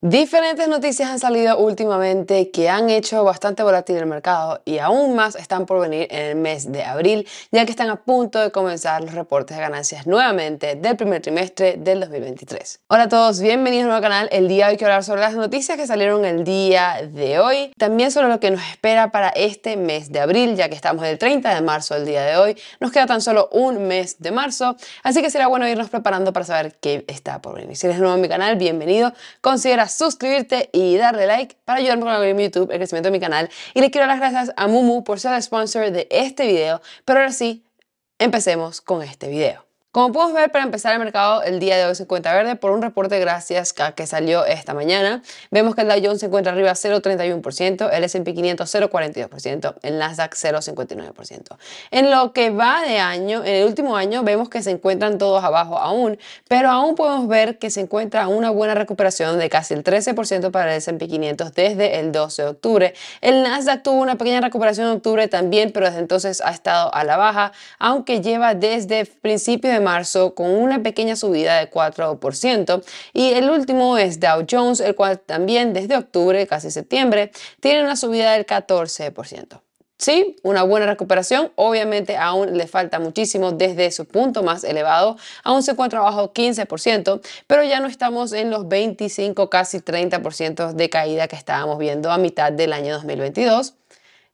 Diferentes noticias han salido últimamente que han hecho bastante volátil el mercado y aún más están por venir en el mes de abril, ya que están a punto de comenzar los reportes de ganancias nuevamente del primer trimestre del 2023. Hola a todos, bienvenidos a al canal. El día de hoy quiero hablar sobre las noticias que salieron el día de hoy, también sobre lo que nos espera para este mes de abril, ya que estamos del 30 de marzo del día de hoy. Nos queda tan solo un mes de marzo, así que será bueno irnos preparando para saber qué está por venir. Si eres nuevo en mi canal, bienvenido. Considera suscribirte y darle like para ayudarme con el YouTube, el crecimiento de mi canal. Y le quiero dar las gracias a Mumu por ser el sponsor de este video. Pero ahora sí, empecemos con este video. Como podemos ver, para empezar el mercado el día de hoy se encuentra verde por un reporte gracias a que salió esta mañana. Vemos que el Dow Jones se encuentra arriba 0,31%, el S&P 500 0,42%, el Nasdaq 0,59%. En lo que va de año, en el último año vemos que se encuentran todos abajo aún, pero aún podemos ver que se encuentra una buena recuperación de casi el 13% para el S&P 500 desde el 12 de octubre. El Nasdaq tuvo una pequeña recuperación en octubre también, pero desde entonces ha estado a la baja, aunque lleva desde principios de de marzo con una pequeña subida de 4% y el último es Dow Jones, el cual también desde octubre, casi septiembre, tiene una subida del 14%. Sí, una buena recuperación. Obviamente aún le falta muchísimo desde su punto más elevado. Aún se encuentra bajo 15%, pero ya no estamos en los 25, casi 30% de caída que estábamos viendo a mitad del año 2022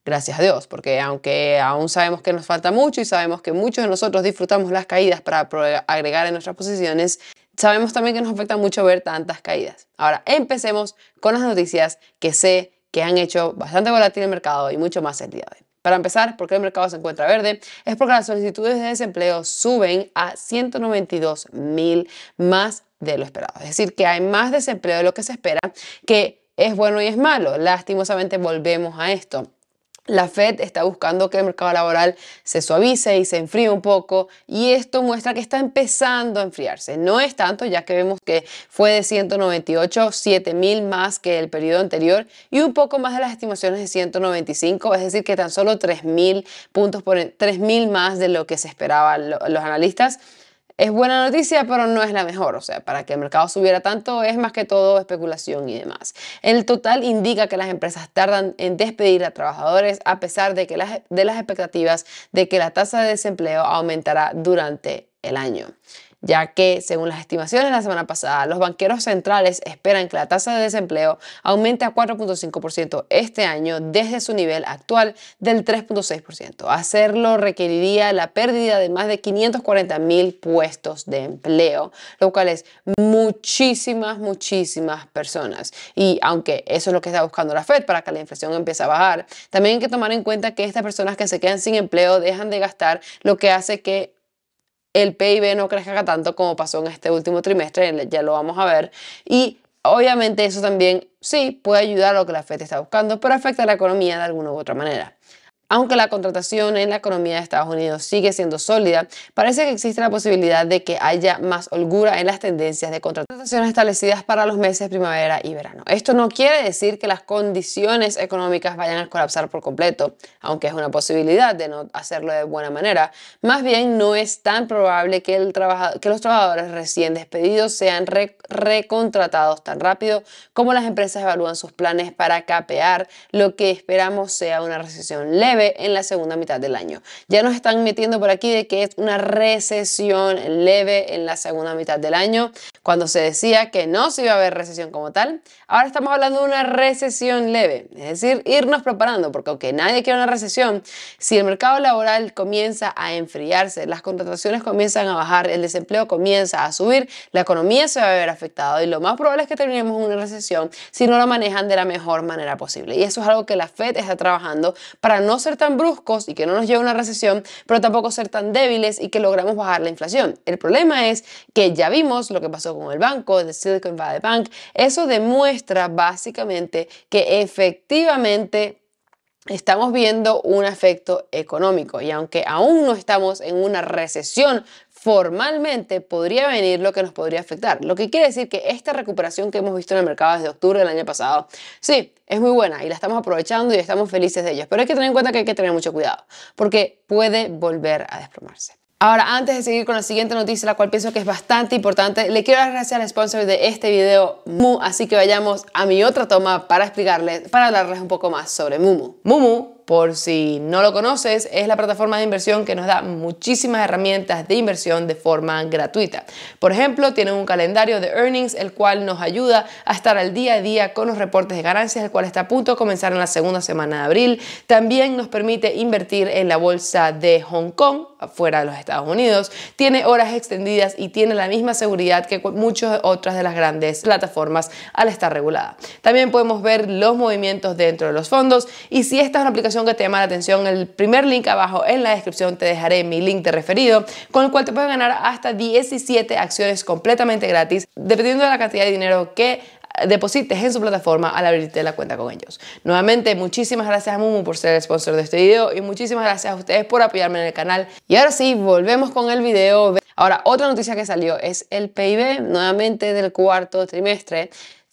gracias a Dios, porque aunque aún sabemos que nos falta mucho y sabemos que muchos de nosotros disfrutamos las caídas para agregar en nuestras posiciones, sabemos también que nos afecta mucho ver tantas caídas. Ahora, empecemos con las noticias que sé que han hecho bastante volátil el mercado y mucho más el día de hoy. Para empezar, ¿por qué el mercado se encuentra verde? Es porque las solicitudes de desempleo suben a 192 mil más de lo esperado. Es decir, que hay más desempleo de lo que se espera, que es bueno y es malo. Lastimosamente volvemos a esto. La Fed está buscando que el mercado laboral se suavice y se enfríe un poco y esto muestra que está empezando a enfriarse. No es tanto, ya que vemos que fue de 198, 7 mil más que el periodo anterior y un poco más de las estimaciones de 195, es decir, que tan solo 3 mil puntos por 3 más de lo que se esperaba los analistas es buena noticia, pero no es la mejor. O sea, para que el mercado subiera tanto es más que todo especulación y demás. El total indica que las empresas tardan en despedir a trabajadores a pesar de, que de las expectativas de que la tasa de desempleo aumentará durante el año ya que, según las estimaciones de la semana pasada, los banqueros centrales esperan que la tasa de desempleo aumente a 4.5% este año desde su nivel actual del 3.6%. Hacerlo requeriría la pérdida de más de 540 mil puestos de empleo, lo cual es muchísimas, muchísimas personas. Y aunque eso es lo que está buscando la Fed para que la inflación empiece a bajar, también hay que tomar en cuenta que estas personas que se quedan sin empleo dejan de gastar, lo que hace que el PIB no crezca tanto como pasó en este último trimestre, ya lo vamos a ver. Y obviamente eso también sí puede ayudar a lo que la FED está buscando, pero afecta a la economía de alguna u otra manera. Aunque la contratación en la economía de Estados Unidos sigue siendo sólida, parece que existe la posibilidad de que haya más holgura en las tendencias de contratación establecidas para los meses primavera y verano. Esto no quiere decir que las condiciones económicas vayan a colapsar por completo, aunque es una posibilidad de no hacerlo de buena manera. Más bien, no es tan probable que, los trabajadores recién despedidos sean recontratados tan rápido como las empresas evalúan sus planes para capear lo que esperamos sea una recesión leve en la segunda mitad del año. Ya nos están metiendo por aquí de que es una recesión leve en la segunda mitad del año, cuando se decía que no se iba a haber recesión como tal. Ahora estamos hablando de una recesión leve, es decir, irnos preparando, porque aunque nadie quiere una recesión, si el mercado laboral comienza a enfriarse, las contrataciones comienzan a bajar, el desempleo comienza a subir, la economía se va a ver afectada y lo más probable es que terminemos una recesión si no lo manejan de la mejor manera posible. Y eso es algo que la Fed está trabajando para no ser tan bruscos y que no nos lleve a una recesión, pero tampoco ser tan débiles y que logramos bajar la inflación. El problema es que ya vimos lo que pasó con el banco, de Silicon Valley Bank. Eso demuestra básicamente que efectivamente estamos viendo un efecto económico y aunque aún no estamos en una recesión formalmente podría venir lo que nos podría afectar. Lo que quiere decir que esta recuperación que hemos visto en el mercado desde octubre del año pasado, sí, es muy buena y la estamos aprovechando y estamos felices de ellos, pero hay que tener en cuenta que hay que tener mucho cuidado porque puede volver a desplomarse. Ahora, antes de seguir con la siguiente noticia, la cual pienso que es bastante importante, le quiero dar gracias al sponsor de este video, Mumu, así que vayamos a mi otra toma para explicarles, para hablarles un poco más sobre Mumu. Mumu por si no lo conoces, es la plataforma de inversión que nos da muchísimas herramientas de inversión de forma gratuita. Por ejemplo, tiene un calendario de earnings, el cual nos ayuda a estar al día a día con los reportes de ganancias, el cual está a punto de comenzar en la segunda semana de abril. También nos permite invertir en la bolsa de Hong Kong fuera de los Estados Unidos, tiene horas extendidas y tiene la misma seguridad que muchas otras de las grandes plataformas al estar regulada. También podemos ver los movimientos dentro de los fondos y si esta es una aplicación que te llama la atención, el primer link abajo en la descripción te dejaré mi link de referido con el cual te puedes ganar hasta 17 acciones completamente gratis dependiendo de la cantidad de dinero que deposites en su plataforma al abrirte la cuenta con ellos. Nuevamente, muchísimas gracias a Mumu por ser el sponsor de este video y muchísimas gracias a ustedes por apoyarme en el canal. Y ahora sí, volvemos con el video. Ahora, otra noticia que salió es el PIB nuevamente del cuarto trimestre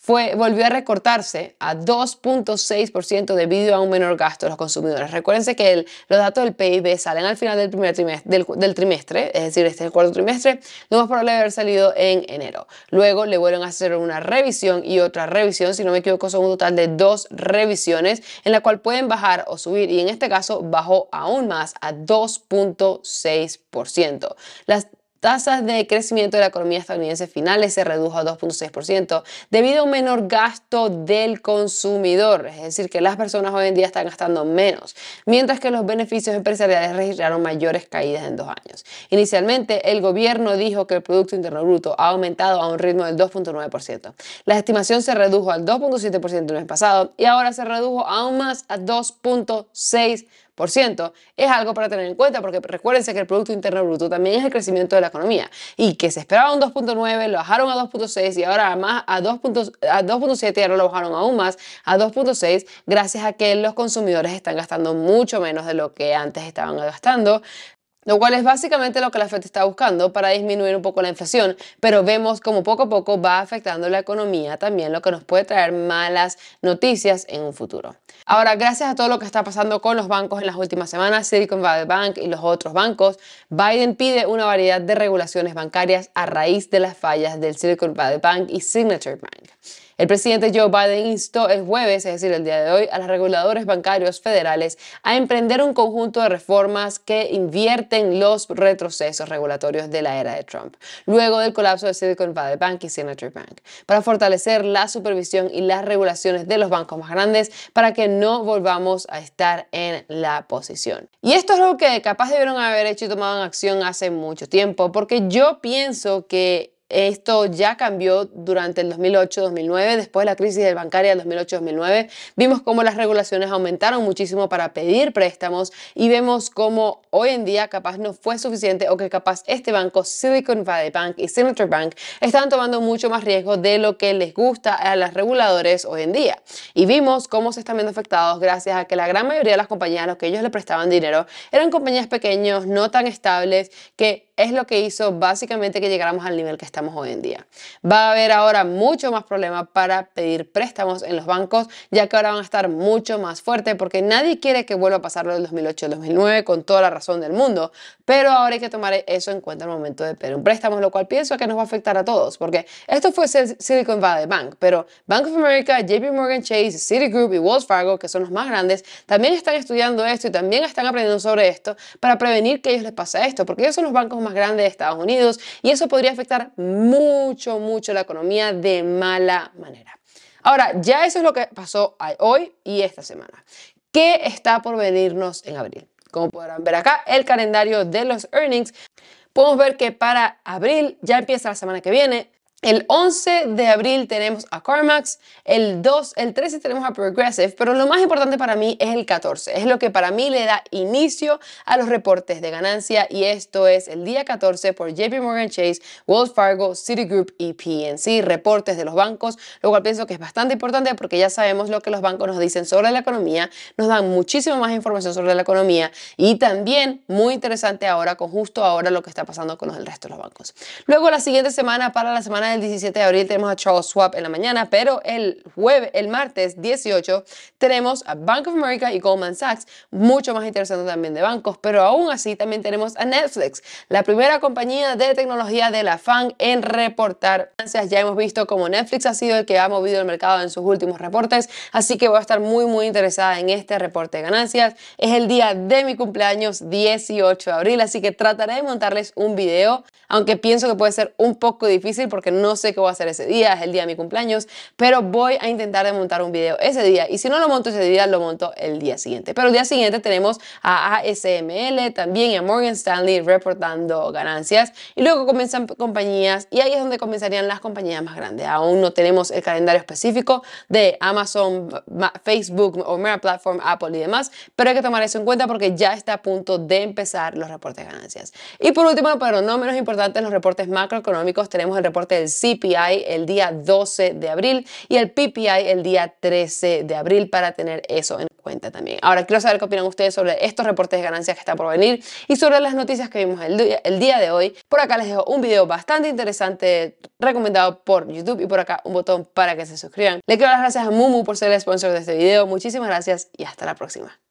volvió a recortarse a 2.6% debido a un menor gasto de los consumidores. Recuérdense que los datos del PIB salen al final del primer trimestre, del, trimestre, es decir, este es el cuarto trimestre, no más probable haber salido en enero. Luego le vuelven a hacer una revisión y otra revisión, si no me equivoco, son un total de dos revisiones en la cual pueden bajar o subir y en este caso bajó aún más a 2.6%. Las tasas de crecimiento de la economía estadounidense finales se redujo a 2.6% debido a un menor gasto del consumidor, es decir, que las personas hoy en día están gastando menos, mientras que los beneficios empresariales registraron mayores caídas en dos años. Inicialmente, el gobierno dijo que el Producto Interno Bruto ha aumentado a un ritmo del 2.9%. La estimación se redujo al 2.7% el mes pasado y ahora se redujo aún más a 2.6% es algo para tener en cuenta porque recuérdense que el Producto Interno Bruto también es el crecimiento de la economía y que se esperaba un 2.9, lo bajaron a 2.6 y ahora más a 2.7 y ahora lo bajaron aún más a 2.6 gracias a que los consumidores están gastando mucho menos de lo que antes estaban gastando lo cual es básicamente lo que la Fed está buscando para disminuir un poco la inflación, pero vemos como poco a poco va afectando la economía también, lo que nos puede traer malas noticias en un futuro. Ahora, gracias a todo lo que está pasando con los bancos en las últimas semanas, Silicon Valley Bank y los otros bancos, Biden pide una variedad de regulaciones bancarias a raíz de las fallas del Silicon Valley Bank y Signature Bank. El presidente Joe Biden instó el jueves, es decir, el día de hoy, a los reguladores bancarios federales a emprender un conjunto de reformas que invierten los retrocesos regulatorios de la era de Trump, luego del colapso de Silicon Valley Bank y Signature Bank, para fortalecer la supervisión y las regulaciones de los bancos más grandes para que no volvamos a estar en la posición. Y esto es lo que capaz debieron haber hecho y tomado acción hace mucho tiempo, porque yo pienso que esto ya cambió durante el 2008-2009, después de la crisis del bancaria del 2008-2009. Vimos cómo las regulaciones aumentaron muchísimo para pedir préstamos y vemos cómo hoy en día capaz no fue suficiente o que capaz este banco, Silicon Valley Bank y Signature Bank, están tomando mucho más riesgo de lo que les gusta a los reguladores hoy en día. Y vimos cómo se están viendo afectados gracias a que la gran mayoría de las compañías a las que ellos le prestaban dinero eran compañías pequeñas, no tan estables, que es lo que hizo básicamente que llegáramos al nivel que estamos hoy en día. Va a haber ahora mucho más problemas para pedir préstamos en los bancos, ya que ahora van a estar mucho más fuertes porque nadie quiere que vuelva a pasar lo del 2008-2009 con toda la razón del mundo, pero ahora hay que tomar eso en cuenta al momento de pedir un préstamo, lo cual pienso que nos va a afectar a todos, porque esto fue Silicon Valley Bank, pero Bank of America, JP Morgan Chase, Citigroup y Wells Fargo, que son los más grandes, también están estudiando esto y también están aprendiendo sobre esto para prevenir que a ellos les pase esto, porque ellos son los bancos más grandes de Estados Unidos y eso podría afectar mucho, mucho la economía de mala manera. Ahora, ya eso es lo que pasó hoy y esta semana. ¿Qué está por venirnos en abril? Como podrán ver acá, el calendario de los earnings podemos ver que para abril ya empieza la semana que viene, el 11 de abril tenemos a CarMax, el 2, el 13 tenemos a Progressive, pero lo más importante para mí es el 14, es lo que para mí le da inicio a los reportes de ganancia y esto es el día 14 por JP Morgan Chase, Wells Fargo, Citigroup y PNC, reportes de los bancos, lo cual pienso que es bastante importante porque ya sabemos lo que los bancos nos dicen sobre la economía, nos dan muchísimo más información sobre la economía y también muy interesante ahora con justo ahora lo que está pasando con el resto de los bancos. Luego la siguiente semana para la semana el 17 de abril tenemos a Charles Schwab en la mañana, pero el jueves, el martes 18 tenemos a Bank of America y Goldman Sachs, mucho más interesante también de bancos, pero aún así también tenemos a Netflix, la primera compañía de tecnología de la FAN en reportar Ya hemos visto cómo Netflix ha sido el que ha movido el mercado en sus últimos reportes, así que voy a estar muy muy interesada en este reporte de ganancias. Es el día de mi cumpleaños 18 de abril, así que trataré de montarles un video, aunque pienso que puede ser un poco difícil porque no no sé qué voy a hacer ese día, es el día de mi cumpleaños, pero voy a intentar de montar un video ese día. Y si no lo monto ese día, lo monto el día siguiente. Pero el día siguiente tenemos a ASML, también a Morgan Stanley reportando ganancias. Y luego comienzan compañías y ahí es donde comenzarían las compañías más grandes. Aún no tenemos el calendario específico de Amazon, Facebook, Omera Platform, Apple y demás, pero hay que tomar eso en cuenta porque ya está a punto de empezar los reportes de ganancias. Y por último, pero no menos importante, los reportes macroeconómicos. Tenemos el reporte del CPI el día 12 de abril y el PPI el día 13 de abril para tener eso en cuenta también. Ahora quiero saber qué opinan ustedes sobre estos reportes de ganancias que está por venir y sobre las noticias que vimos el día, de hoy. Por acá les dejo un video bastante interesante recomendado por YouTube y por acá un botón para que se suscriban. Le quiero dar las gracias a Mumu por ser el sponsor de este video. Muchísimas gracias y hasta la próxima.